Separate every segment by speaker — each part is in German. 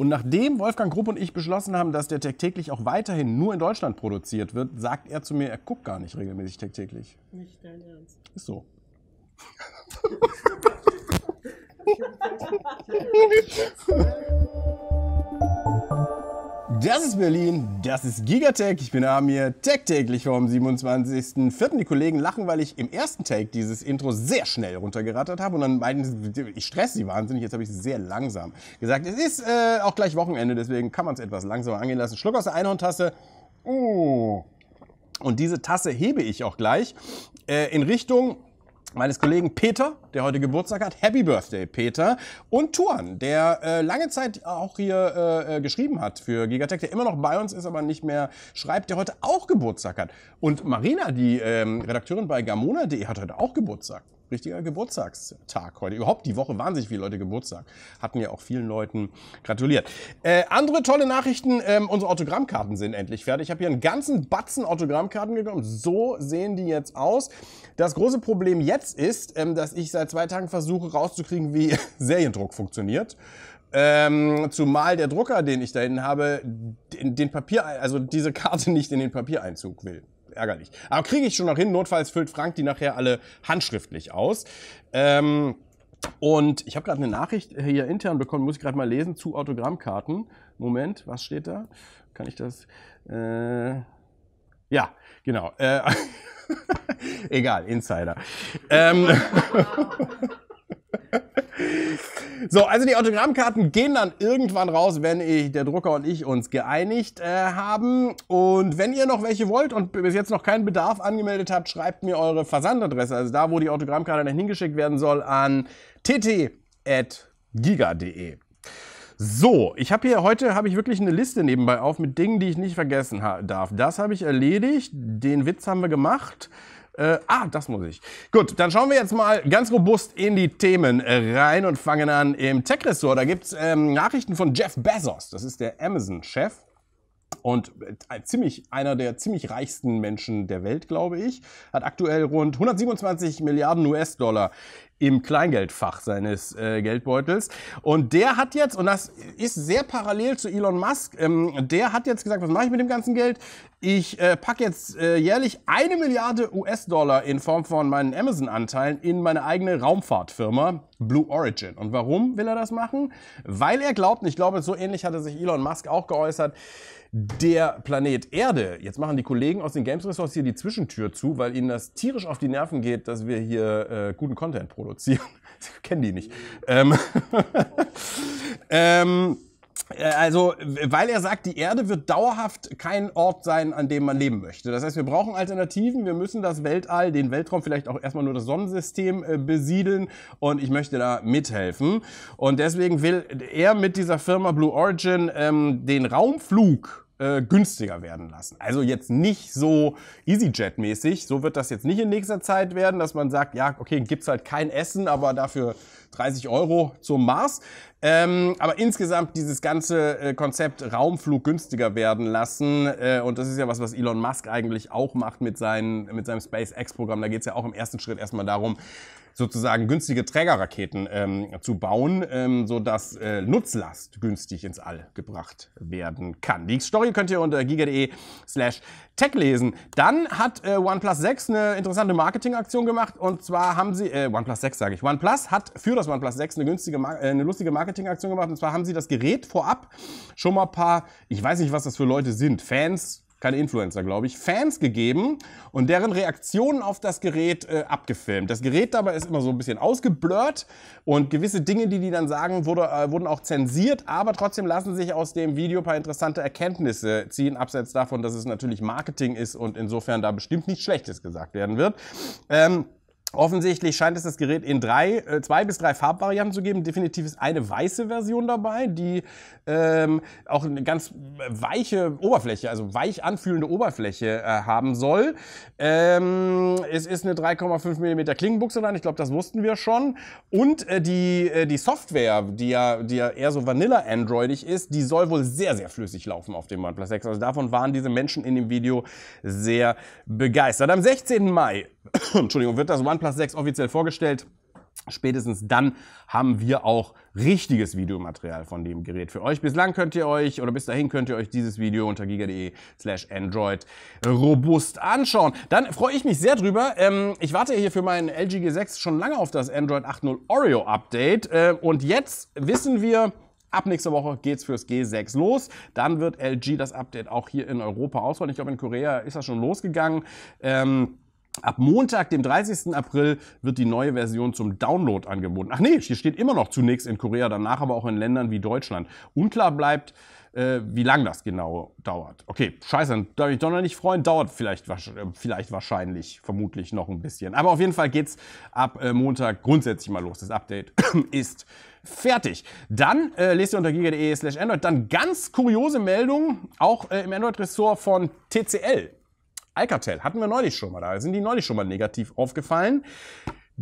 Speaker 1: Und nachdem Wolfgang Grupp und ich beschlossen haben, dass der Tagtäglich auch weiterhin nur in Deutschland produziert wird, sagt er zu mir, er guckt gar nicht regelmäßig Tagtäglich. Nicht dein Ernst. Ist so. Das ist Berlin, das ist Gigatech. Ich bin Amir, Tech täglich vom 27.04. Die Kollegen lachen, weil ich im ersten Take dieses Intro sehr schnell runtergerattert habe und dann meinten ich stress sie wahnsinnig, jetzt habe ich sehr langsam gesagt. Es ist äh, auch gleich Wochenende, deswegen kann man es etwas langsamer angehen lassen. Schluck aus der Einhorntasse. Oh. Und diese Tasse hebe ich auch gleich äh, in Richtung meines Kollegen Peter, der heute Geburtstag hat. Happy Birthday, Peter. Und Tuan, der äh, lange Zeit auch hier äh, äh, geschrieben hat für Gigatech, der immer noch bei uns ist, aber nicht mehr schreibt, der heute auch Geburtstag hat. Und Marina, die ähm, Redakteurin bei Gamona.de, hat heute auch Geburtstag richtiger Geburtstagstag heute. Überhaupt die Woche wahnsinnig viele Leute Geburtstag. Hatten ja auch vielen Leuten gratuliert. Äh, andere tolle Nachrichten, ähm, unsere Autogrammkarten sind endlich fertig. Ich habe hier einen ganzen Batzen Autogrammkarten gekommen. So sehen die jetzt aus. Das große Problem jetzt ist, ähm, dass ich seit zwei Tagen versuche rauszukriegen, wie Seriendruck funktioniert. Ähm, zumal der Drucker, den ich da hinten habe, den, den Papier, also diese Karte nicht in den Papiereinzug will ärgerlich. Aber kriege ich schon noch hin. Notfalls füllt Frank die nachher alle handschriftlich aus. Ähm, und ich habe gerade eine Nachricht hier intern bekommen, muss ich gerade mal lesen, zu Autogrammkarten. Moment, was steht da? Kann ich das? Äh, ja, genau. Äh, egal, Insider. Ähm, So, also die Autogrammkarten gehen dann irgendwann raus, wenn ich, der Drucker und ich uns geeinigt äh, haben. Und wenn ihr noch welche wollt und bis jetzt noch keinen Bedarf angemeldet habt, schreibt mir eure Versandadresse, also da, wo die Autogrammkarte dann hingeschickt werden soll, an tt.giga.de. So, ich habe hier heute habe ich wirklich eine Liste nebenbei auf mit Dingen, die ich nicht vergessen darf. Das habe ich erledigt, den Witz haben wir gemacht. Äh, ah, das muss ich. Gut, dann schauen wir jetzt mal ganz robust in die Themen rein und fangen an im Tech-Ressort. Da gibt es ähm, Nachrichten von Jeff Bezos, das ist der Amazon-Chef und äh, ziemlich einer der ziemlich reichsten Menschen der Welt, glaube ich, hat aktuell rund 127 Milliarden US-Dollar im Kleingeldfach seines äh, Geldbeutels. Und der hat jetzt, und das ist sehr parallel zu Elon Musk, ähm, der hat jetzt gesagt, was mache ich mit dem ganzen Geld? Ich äh, packe jetzt äh, jährlich eine Milliarde US-Dollar in Form von meinen Amazon-Anteilen in meine eigene Raumfahrtfirma Blue Origin. Und warum will er das machen? Weil er glaubt, und ich glaube, so ähnlich hatte sich Elon Musk auch geäußert, der Planet Erde. Jetzt machen die Kollegen aus den Games Resorts hier die Zwischentür zu, weil ihnen das tierisch auf die Nerven geht, dass wir hier äh, guten Content produzieren. Kennen die nicht. Ähm, ähm äh, also, weil er sagt, die Erde wird dauerhaft kein Ort sein, an dem man leben möchte. Das heißt, wir brauchen Alternativen, wir müssen das Weltall, den Weltraum, vielleicht auch erstmal nur das Sonnensystem äh, besiedeln und ich möchte da mithelfen. Und deswegen will er mit dieser Firma Blue Origin ähm, den Raumflug äh, günstiger werden lassen. Also jetzt nicht so EasyJet-mäßig, so wird das jetzt nicht in nächster Zeit werden, dass man sagt, ja, okay, gibt's halt kein Essen, aber dafür 30 Euro zum Mars. Ähm, aber insgesamt dieses ganze äh, Konzept Raumflug günstiger werden lassen, äh, und das ist ja was, was Elon Musk eigentlich auch macht mit, seinen, mit seinem SpaceX-Programm, da geht's ja auch im ersten Schritt erstmal darum, sozusagen günstige Trägerraketen ähm, zu bauen, ähm, sodass äh, Nutzlast günstig ins All gebracht werden kann. Die Story könnt ihr unter giga.de slash tech lesen. Dann hat äh, OnePlus 6 eine interessante Marketingaktion gemacht und zwar haben sie, äh, OnePlus 6 sage ich, OnePlus hat für das OnePlus 6 eine, günstige, äh, eine lustige Marketingaktion gemacht und zwar haben sie das Gerät vorab schon mal ein paar, ich weiß nicht, was das für Leute sind, Fans, keine Influencer, glaube ich, Fans gegeben und deren Reaktionen auf das Gerät äh, abgefilmt. Das Gerät dabei ist immer so ein bisschen ausgeblurrt und gewisse Dinge, die die dann sagen, wurde, äh, wurden auch zensiert, aber trotzdem lassen sich aus dem Video ein paar interessante Erkenntnisse ziehen, abseits davon, dass es natürlich Marketing ist und insofern da bestimmt nichts Schlechtes gesagt werden wird. Ähm, Offensichtlich scheint es das Gerät in drei, äh, zwei bis drei Farbvarianten zu geben. Definitiv ist eine weiße Version dabei, die ähm, auch eine ganz weiche Oberfläche, also weich anfühlende Oberfläche äh, haben soll. Ähm, es ist eine 3,5 mm Klingenbuchse dran, ich glaube, das wussten wir schon. Und äh, die, äh, die Software, die ja, die ja eher so Vanilla-Androidig ist, die soll wohl sehr, sehr flüssig laufen auf dem OnePlus 6. Also davon waren diese Menschen in dem Video sehr begeistert. Am 16. Mai, Entschuldigung, wird das OnePlus OnePlus 6 offiziell vorgestellt. Spätestens dann haben wir auch richtiges Videomaterial von dem Gerät für euch. Bislang könnt ihr euch oder bis dahin könnt ihr euch dieses Video unter giga.de slash android robust anschauen. Dann freue ich mich sehr drüber. Ähm, ich warte hier für meinen LG G6 schon lange auf das Android 8.0 Oreo Update äh, und jetzt wissen wir, Ab nächster Woche geht's fürs G6 los. Dann wird LG das Update auch hier in Europa ausrollen. Ich glaube, in Korea ist das schon losgegangen. Ähm, Ab Montag, dem 30. April, wird die neue Version zum Download angeboten. Ach nee, hier steht immer noch zunächst in Korea, danach aber auch in Ländern wie Deutschland. Unklar bleibt, äh, wie lang das genau dauert. Okay, scheiße, dann darf ich doch noch nicht freuen. Dauert vielleicht, äh, vielleicht wahrscheinlich, vermutlich noch ein bisschen. Aber auf jeden Fall geht's ab äh, Montag grundsätzlich mal los. Das Update ist fertig. Dann äh, lest ihr unter giga.de slash Android. Dann ganz kuriose Meldung, auch äh, im Android-Ressort von TCL. Alcatel hatten wir neulich schon mal, da sind die neulich schon mal negativ aufgefallen.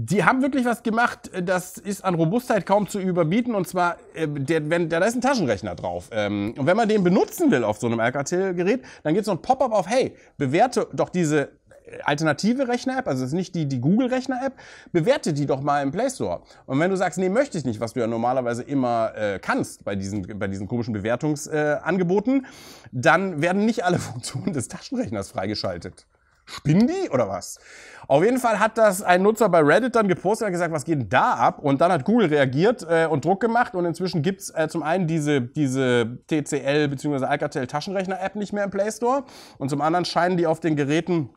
Speaker 1: Die haben wirklich was gemacht, äh, das ist an Robustheit kaum zu überbieten. Und zwar, äh, der, wenn, da ist ein Taschenrechner drauf. Ähm, und wenn man den benutzen will auf so einem Alcatel-Gerät, dann geht so ein Pop-up auf, hey, bewerte doch diese alternative Rechner-App, also es ist nicht die, die Google-Rechner-App, bewerte die doch mal im Play Store. Und wenn du sagst, nee, möchte ich nicht, was du ja normalerweise immer äh, kannst bei diesen, bei diesen komischen Bewertungsangeboten, äh, dann werden nicht alle Funktionen des Taschenrechners freigeschaltet. Spinnen die oder was? Auf jeden Fall hat das ein Nutzer bei Reddit dann gepostet und gesagt, was geht denn da ab? Und dann hat Google reagiert äh, und Druck gemacht und inzwischen gibt's äh, zum einen diese, diese TCL bzw. Alcatel Taschenrechner-App nicht mehr im Play Store und zum anderen scheinen die auf den Geräten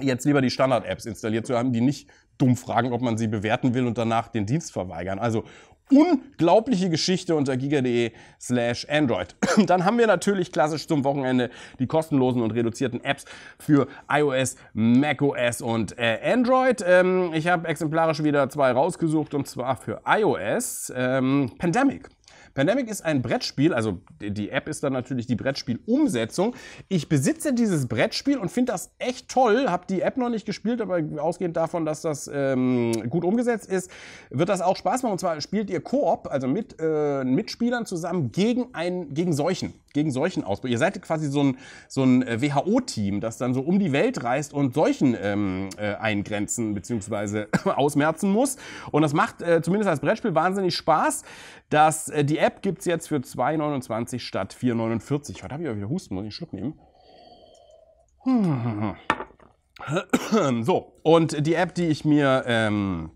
Speaker 1: jetzt lieber die Standard-Apps installiert zu haben, die nicht dumm fragen, ob man sie bewerten will und danach den Dienst verweigern. Also unglaubliche Geschichte unter giga.de slash Android. Dann haben wir natürlich klassisch zum Wochenende die kostenlosen und reduzierten Apps für iOS, macOS und äh, Android. Ähm, ich habe exemplarisch wieder zwei rausgesucht und zwar für iOS ähm, Pandemic. Pandemic ist ein Brettspiel, also die App ist dann natürlich die Brettspiel-Umsetzung. Ich besitze dieses Brettspiel und finde das echt toll. Habe die App noch nicht gespielt, aber ausgehend davon, dass das ähm, gut umgesetzt ist, wird das auch Spaß machen. Und zwar spielt ihr Koop, also mit äh, Mitspielern zusammen gegen, einen, gegen Seuchen gegen solchen ausbruch. Ihr seid quasi so ein, so ein äh, WHO-Team, das dann so um die Welt reist und solchen ähm, äh, eingrenzen bzw. ausmerzen muss. Und das macht äh, zumindest als Brettspiel wahnsinnig Spaß. Das, äh, die App gibt es jetzt für 2,29 statt 4,49. Heute habe ich auch wieder Husten, muss ich einen Schluck nehmen. Hm. hm, hm. So, und die App, die ich mir... Ähm,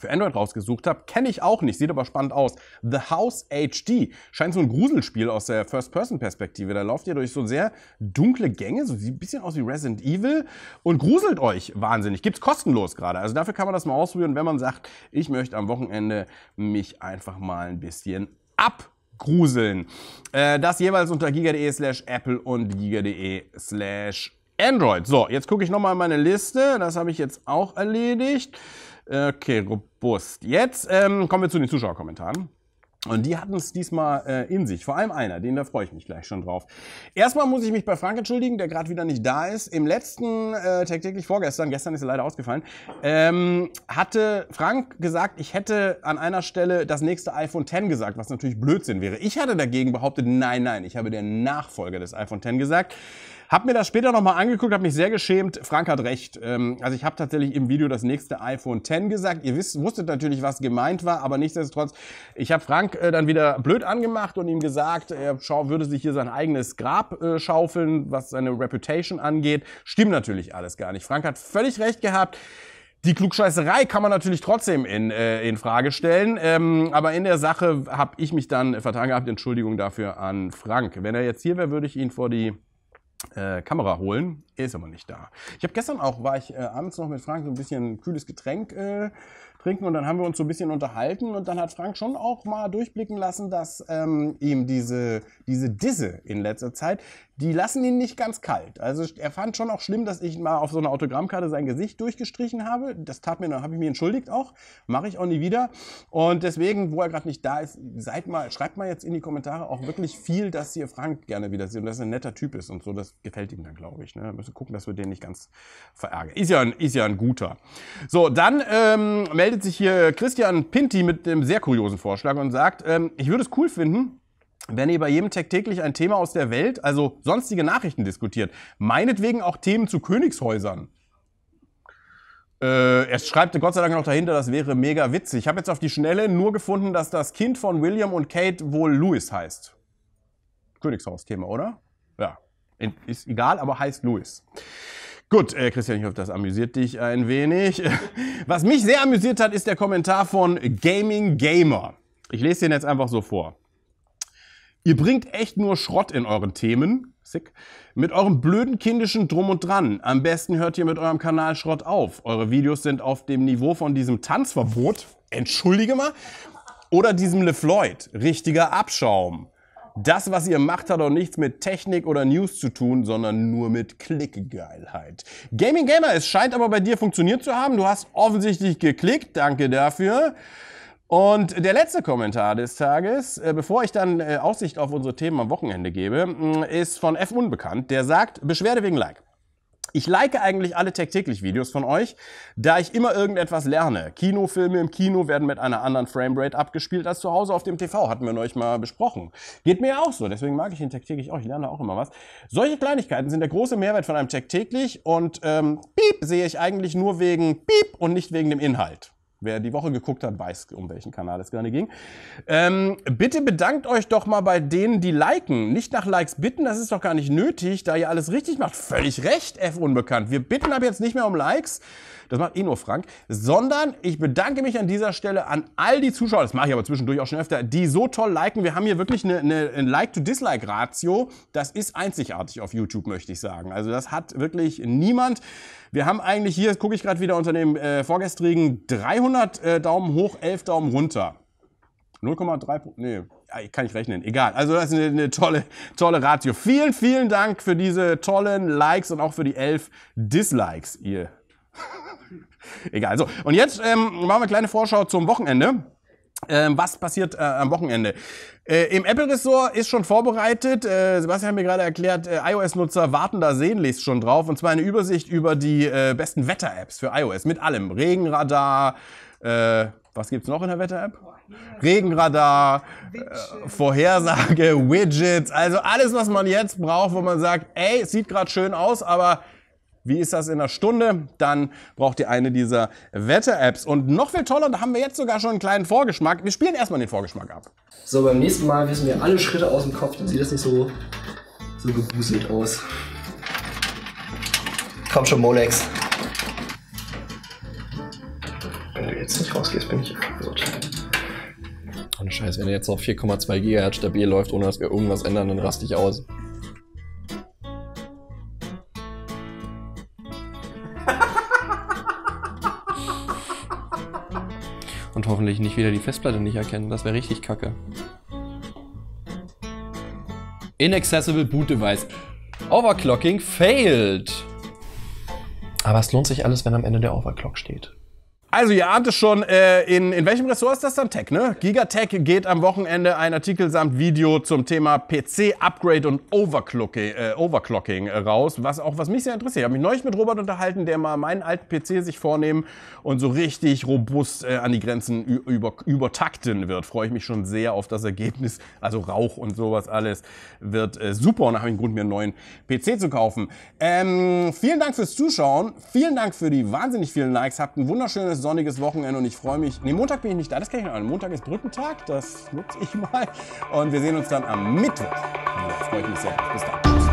Speaker 1: für Android rausgesucht habe. Kenne ich auch nicht, sieht aber spannend aus. The House HD. Scheint so ein Gruselspiel aus der First-Person-Perspektive. Da lauft ihr durch so sehr dunkle Gänge, so sieht ein bisschen aus wie Resident Evil und gruselt euch wahnsinnig. Gibt's kostenlos gerade. Also dafür kann man das mal ausprobieren, wenn man sagt, ich möchte am Wochenende mich einfach mal ein bisschen ab gruseln. Äh, das jeweils unter giga.de slash Apple und giga.de slash Android. So, jetzt gucke ich nochmal in meine Liste. Das habe ich jetzt auch erledigt. Okay, robust. Jetzt ähm, kommen wir zu den Zuschauerkommentaren. Und die hatten es diesmal äh, in sich. Vor allem einer, den da freue ich mich gleich schon drauf. Erstmal muss ich mich bei Frank entschuldigen, der gerade wieder nicht da ist. Im letzten äh, täglich vorgestern, gestern ist er leider ausgefallen, ähm, hatte Frank gesagt, ich hätte an einer Stelle das nächste iPhone 10 gesagt, was natürlich Blödsinn wäre. Ich hatte dagegen behauptet, nein, nein, ich habe den Nachfolger des iPhone 10 gesagt. Hab mir das später nochmal angeguckt, habe mich sehr geschämt. Frank hat recht. Ähm, also ich habe tatsächlich im Video das nächste iPhone X gesagt. Ihr wisst, wusstet natürlich, was gemeint war, aber nichtsdestotrotz, ich habe Frank äh, dann wieder blöd angemacht und ihm gesagt, er schau, würde sich hier sein eigenes Grab äh, schaufeln, was seine Reputation angeht. Stimmt natürlich alles gar nicht. Frank hat völlig recht gehabt. Die Klugscheißerei kann man natürlich trotzdem in, äh, in Frage stellen, ähm, aber in der Sache habe ich mich dann äh, vertan gehabt. Entschuldigung dafür an Frank. Wenn er jetzt hier wäre, würde ich ihn vor die äh, Kamera holen. Ist aber nicht da. Ich habe gestern auch, war ich äh, abends noch mit Frank so ein bisschen kühles Getränk äh, trinken und dann haben wir uns so ein bisschen unterhalten und dann hat Frank schon auch mal durchblicken lassen, dass ähm, ihm diese, diese Disse in letzter Zeit, die lassen ihn nicht ganz kalt. Also er fand schon auch schlimm, dass ich mal auf so einer Autogrammkarte sein Gesicht durchgestrichen habe. Das tat mir, dann habe ich mir entschuldigt auch. Mache ich auch nie wieder. Und deswegen, wo er gerade nicht da ist, seid mal, schreibt mal jetzt in die Kommentare auch wirklich viel, dass ihr Frank gerne wieder seht und dass er ein netter Typ ist und so. Das das gefällt ihm dann, glaube ich. Ne? Wir müssen gucken, dass wir den nicht ganz verärgern. Ist ja ein, ist ja ein guter. So, dann ähm, meldet sich hier Christian Pinti mit einem sehr kuriosen Vorschlag und sagt, ähm, ich würde es cool finden, wenn ihr bei jedem Tag täglich ein Thema aus der Welt, also sonstige Nachrichten diskutiert. Meinetwegen auch Themen zu Königshäusern. Äh, er schreibt Gott sei Dank noch dahinter, das wäre mega witzig. Ich habe jetzt auf die Schnelle nur gefunden, dass das Kind von William und Kate wohl Louis heißt. Königshaus-Thema, oder? Ja. Ist egal, aber heißt Louis. Gut, äh, Christian, ich hoffe, das amüsiert dich ein wenig. Was mich sehr amüsiert hat, ist der Kommentar von Gaming Gamer. Ich lese den jetzt einfach so vor. Ihr bringt echt nur Schrott in euren Themen. Sick. Mit eurem blöden kindischen Drum und Dran. Am besten hört ihr mit eurem Kanal Schrott auf. Eure Videos sind auf dem Niveau von diesem Tanzverbot. Entschuldige mal. Oder diesem LeFloid. Richtiger Abschaum. Das, was ihr macht, hat auch nichts mit Technik oder News zu tun, sondern nur mit Klickgeilheit. Gaming Gamer, es scheint aber bei dir funktioniert zu haben. Du hast offensichtlich geklickt. Danke dafür. Und der letzte Kommentar des Tages, äh, bevor ich dann äh, Aussicht auf unsere Themen am Wochenende gebe, mm, ist von F. Unbekannt. Der sagt, Beschwerde wegen Like. Ich like eigentlich alle tagtäglich Videos von euch, da ich immer irgendetwas lerne. Kinofilme im Kino werden mit einer anderen Framerate abgespielt als zu Hause auf dem TV, hatten wir neulich mal besprochen. Geht mir ja auch so, deswegen mag ich ihn tagtäglich auch, ich lerne auch immer was. Solche Kleinigkeiten sind der große Mehrwert von einem tagtäglich und ähm, Piep sehe ich eigentlich nur wegen Piep und nicht wegen dem Inhalt. Wer die Woche geguckt hat, weiß, um welchen Kanal es gerade ging. Ähm, bitte bedankt euch doch mal bei denen, die liken. Nicht nach Likes bitten, das ist doch gar nicht nötig, da ihr alles richtig macht. Völlig recht, F unbekannt. Wir bitten ab jetzt nicht mehr um Likes. Das macht eh nur Frank. Sondern ich bedanke mich an dieser Stelle an all die Zuschauer, das mache ich aber zwischendurch auch schon öfter, die so toll liken. Wir haben hier wirklich eine, eine, ein Like-to-Dislike-Ratio. Das ist einzigartig auf YouTube, möchte ich sagen. Also das hat wirklich niemand. Wir haben eigentlich hier, gucke ich gerade wieder unter dem äh, vorgestrigen 300 100 äh, Daumen hoch, 11 Daumen runter. 0,3, nee, ah, kann ich rechnen, egal. Also das ist eine, eine, tolle, tolle Ratio. Vielen, vielen Dank für diese tollen Likes und auch für die 11 Dislikes, ihr. egal, so. Und jetzt ähm, machen wir eine kleine Vorschau zum Wochenende. Ähm, was passiert äh, am Wochenende? Äh, Im Apple Ressort ist schon vorbereitet. Äh, Sebastian hat mir gerade erklärt, äh, iOS-Nutzer warten da sehnlichst schon drauf. Und zwar eine Übersicht über die äh, besten Wetter-Apps für iOS mit allem. Regenradar, äh, was gibt's noch in der Wetter-App? Regenradar, Widget. Vorhersage, Widgets, also alles, was man jetzt braucht, wo man sagt, ey, es sieht gerade schön aus, aber wie ist das in einer Stunde? Dann braucht ihr eine dieser Wetter-Apps. Und noch viel toller, da haben wir jetzt sogar schon einen kleinen Vorgeschmack. Wir spielen erstmal den Vorgeschmack ab. So, beim nächsten Mal wissen wir alle Schritte aus dem Kopf, dann sieht das nicht so, so gebuselt aus. Komm schon, Molex. Wenn du jetzt nicht rausgehst, bin ich verwirrt. Oh, Scheiße, wenn jetzt auf 4,2 GHz stabil läuft, ohne dass wir irgendwas ändern, dann raste ich aus. hoffentlich nicht wieder die Festplatte nicht erkennen. Das wäre richtig kacke. Inaccessible Boot Device. Overclocking failed. Aber es lohnt sich alles, wenn am Ende der Overclock steht. Also ihr ahnt es schon, äh, in, in welchem Ressort ist das dann? Tech, ne? Gigatech geht am Wochenende ein Artikel samt Video zum Thema PC-Upgrade und äh, Overclocking, äh, Overclocking raus, was auch was mich sehr interessiert. Ich habe mich neulich mit Robert unterhalten, der mal meinen alten PC sich vornehmen und so richtig robust äh, an die Grenzen über, übertakten wird. Freue ich mich schon sehr auf das Ergebnis. Also Rauch und sowas alles wird äh, super und da habe ich einen Grund, mir einen neuen PC zu kaufen. Ähm, vielen Dank fürs Zuschauen, vielen Dank für die wahnsinnig vielen Likes, habt ein wunderschönes schönes sonniges Wochenende und ich freue mich. Nee, Montag bin ich nicht da, das kann ich noch an. Montag ist Brückentag, das nutze ich mal. Und wir sehen uns dann am Mittwoch. Ja, freue ich mich sehr. Bis dann.